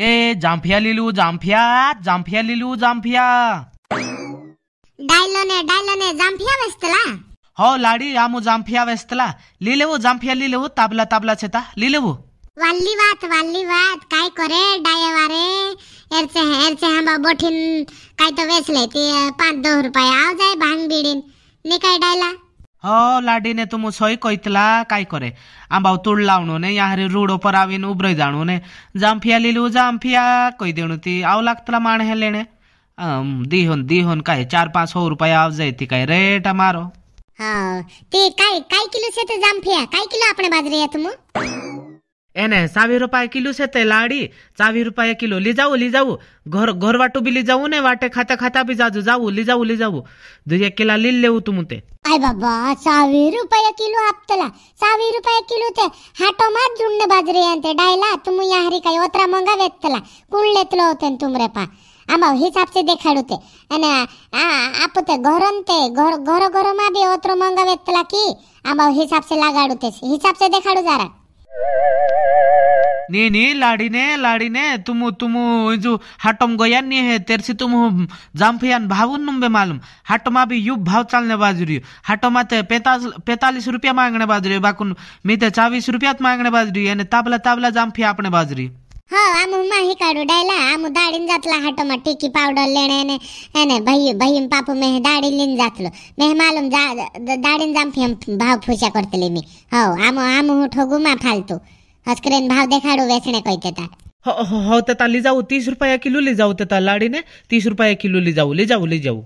ए जाम्फिया लिलु जाम्फिया जाम्फिया लिलु जाम्फिया डाइलोने डाइलोने ಜಾಂಫಿಯಾ ವೆಸ್ತಲ हो लाडी आमु ಜಾಂಫಿಯಾ ವೆಸ್ತಲ ಲೀಲೆವು ಜಾಂಫಿಯಾ ಲೀಲೆವು ತಾಬ್ಲಾ ತಾಬ್ಲಾ ಚೇತ ಲೀಲೆವು वाली बात वाली बात काय करे डायवारे एरचे हैं एरचे हैं काय तो वेच लेती 5 पाँच दो रुपये जाय भांग बीड़ीन निकाय डायला हो ଲାଡ଼ିନେ तुम सोय कोयतला काय करे आंबाव तुड लावणू ने या हरी रूड उपर आवीन उब्रय जाणू ने जांफिया लिलू जांफिया कोई देणू ती आव लागतला माण हे लेणे दिहोन दिहोन काय चार पाच हो रुपया आव जायती काय रेट मारो हा ते काय काय किलो से जांफिया काय एने सावी रुपये किलो ते लाडी चावी रुपये किलो ली जाऊ ली जाऊ घर घर वाटू बी लिजाऊ जाऊ ने वाटे खाता खाता बी जाजू जाऊ ली जाऊ ली जाऊ दुजे किला ली ले तुम ते आय बाबा सावी रुपये किलो आपतला सावी रुपये किलो ते हाटो मात जुन्ने बाजरी आणते डायला तुम या हरी काय ओत्रा मंगा वेतला कोण लेतलो होते तुम रे पा आमा हे देखाडू देखाडूते आणि आ आपते घरनते घर घर घर मा बी ओत्रा मंगा वेतला की आमा हे लागाडू लागाडूते हिसाब से देखाडू जरा नी नी लाड़ीने लाड़ीने तुम तुम जो हाटम गया नी है तेरे तुम जामफियान भावुन नुम्बे मालूम हाटमा भी युग भाव चालने बाजू हाटमा ते पैतालीस रुपया मांगने बाजू बाकुन मी ते चावीस रुपयात मागणे बाजू रही आणि ताबला ताबला जामफी आपण बाजू रही હા આમ હું માહી કાઢું ડાયલા આમ દાડીને જાતલા હાટોમાં ટીકી પાવડર લેણે એને એને ભાઈ ભાઈ પાપુ મેં દાડી લઈને જાતલો મેં માલુમ દાડીને જામફી ભાવ ફૂસ્યા કરતલી મી હો આમ આમ હું ઠોગુમાં ફાલતું हस्करेन भाव देखाडू वेचणे कोयते ता हो हो हो तता ले जाऊ तीस रुपया किलो ले जाऊ तता लाड़ी ने तीस रुपया किलो ले जाऊ ले जाऊ ले जाऊ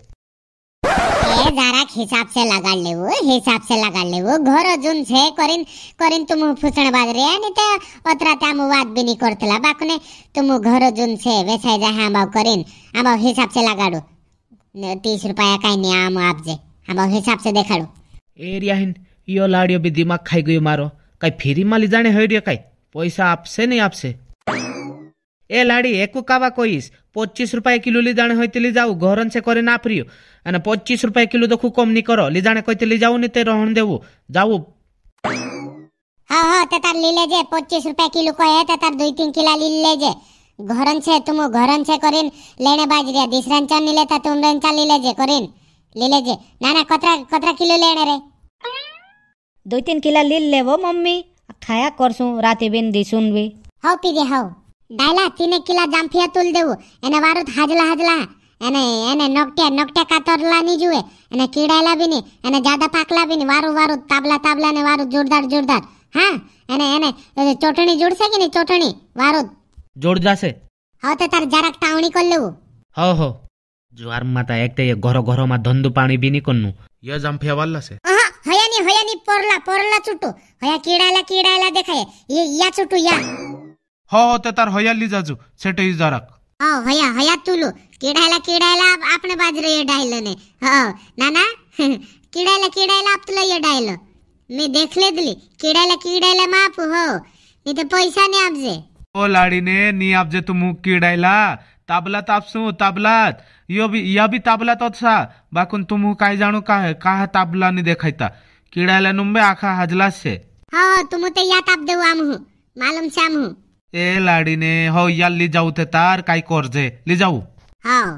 ये जरा हिसाब से लगा ले वो हिसाब से लगा ले वो घर अजून छे करिन करिन तुम फुसण बाज रे ने ते ओतरा ताम वाद भी नहीं करतला बाकने तुम घर अजून छे वैसे जा हम हाँ, बाव करिन हम हिसाब से लगाडू तीस रुपया काई नहीं आम आप जे हम हिसाब से देखाडू एरिया हिन यो लाड़ियो भी दिमाग खाई गयो मारो કાંઈ ફેરીમાં લીધાણે હોય રે કાંઈ પૈસા આપશે નહીં આપશે એ લાડી એક કાવા કહીશ પચીસ રૂપિયા કિલો લીધાણે હોય તે લીજાવું ઘરન છે કરીને આપ્યું અને પચીસ રૂપિયા કિલો તો ખૂબ નહીં કરો લીજાણે કોઈ તે લીજાવું નહીં તે રહણ દેવું જાવું હા હા તે તાર લીલે જે પચીસ રૂપિયા કિલો કહે તે તાર દુઈ તીન કિલા લીલે જે ઘરન છે તું ઘરન છે કરીને લેણે બાજ રહ્યા દિસરાન ચાર નીલે તા તું ચાલી લેજે કરીને લીલે જે ના ના કતરા કતરા કિલો લેણે રે દો તીન કિલા લીલ લેવો મમ્મી ખાયા કરશું રાતે બેન દીસુન બી હવ પીગે હવ ડાયલા તીને કિલા જામફિયા તુલ દેવું એને વારત હાજલા હાજલા એને એને નોકટ્યા નોકટ્યા કાતરલા નહીં જુએ એને કીડાયેલા બી નહીં એને જાદા પાકલા બી નહીં વારું વારું તાબલા તાબલા ને વારું જોરદાર જોરદાર હા એને એને ચોટણી જોડશે કે નહીં ચોટણી વારું જોડ જાશે હવે તો તાર જરાક ટાવણી કરી લેવું હો હો જુવાર માતા એક તો એ ઘરો ઘરો માં ધંધુ પાણી બી નહીં કરનું યે જામફિયા વાલ્લા છે नहीं हया नहीं परला परला चुटू हया किडाला किडाला देखाय ये या चुटू या हो हो ते तार हया ली जाजू सेट ही जराक हो हया हया तुलू किडाला किडाला आपने बाजरे ये डायल ने हो नाना किडाला किडाला आप तुला ये डायल मी देखले दिली किडाला किडाला माप हो नी ते तो पैसा ने आपजे ओ लाडीने नी आपजे तुमू तो किडायला ताबला तापसू ताबलात यो भी या भी ताबलात असा बाकून तुम तो काय जाणू का का ताबलाने देखायता કીડાયેલા નુંબે આખા હાજલા છે હા તો મુતે યાદ આપ દેવું આમ હું માલમ છે આમ હું એ લાડીને હો યાર લઈ જાઉં તે તાર કાઈ કરજે લઈ જાઉં હા